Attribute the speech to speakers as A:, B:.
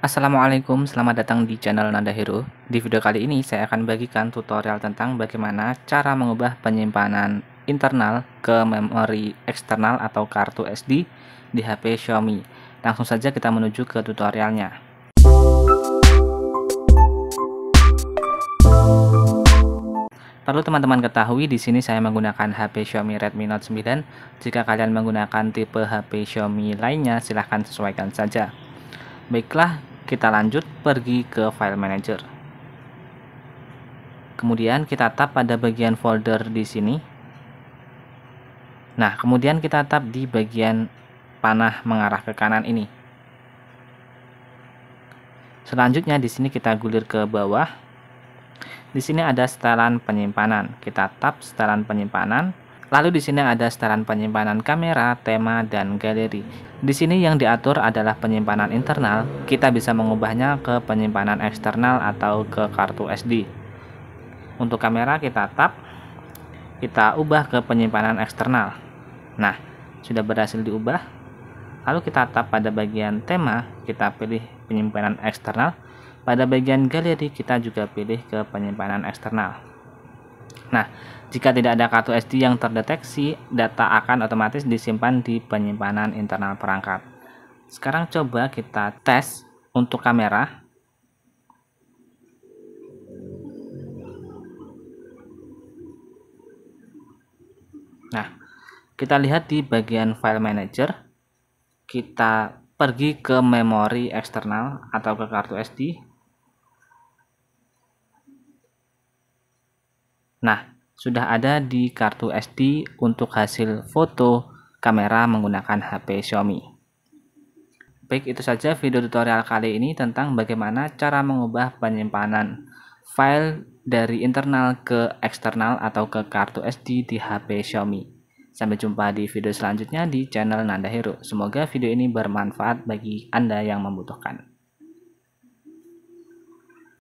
A: Assalamualaikum, selamat datang di channel Nanda Hero. Di video kali ini saya akan bagikan tutorial tentang bagaimana cara mengubah penyimpanan internal ke memori eksternal atau kartu SD di HP Xiaomi. Langsung saja kita menuju ke tutorialnya. Perlu teman-teman ketahui di sini saya menggunakan HP Xiaomi Redmi Note 9. Jika kalian menggunakan tipe HP Xiaomi lainnya silahkan sesuaikan saja. Baiklah, kita lanjut pergi ke file manager. Kemudian kita tap pada bagian folder di sini. Nah, kemudian kita tap di bagian panah mengarah ke kanan ini. Selanjutnya di sini kita gulir ke bawah. Di sini ada setelan penyimpanan. Kita tap setelan penyimpanan Lalu di sini ada setelan penyimpanan kamera, tema, dan galeri. Di sini yang diatur adalah penyimpanan internal, kita bisa mengubahnya ke penyimpanan eksternal atau ke kartu SD. Untuk kamera kita tap, kita ubah ke penyimpanan eksternal. Nah, sudah berhasil diubah. Lalu kita tap pada bagian tema, kita pilih penyimpanan eksternal. Pada bagian galeri kita juga pilih ke penyimpanan eksternal. Nah, jika tidak ada kartu SD yang terdeteksi, data akan otomatis disimpan di penyimpanan internal perangkat. Sekarang coba kita tes untuk kamera. Nah, kita lihat di bagian file manager, kita pergi ke memori eksternal atau ke kartu SD, Nah, sudah ada di kartu SD untuk hasil foto kamera menggunakan HP Xiaomi. Baik, itu saja video tutorial kali ini tentang bagaimana cara mengubah penyimpanan file dari internal ke eksternal atau ke kartu SD di HP Xiaomi. Sampai jumpa di video selanjutnya di channel Nanda Hero. Semoga video ini bermanfaat bagi Anda yang membutuhkan.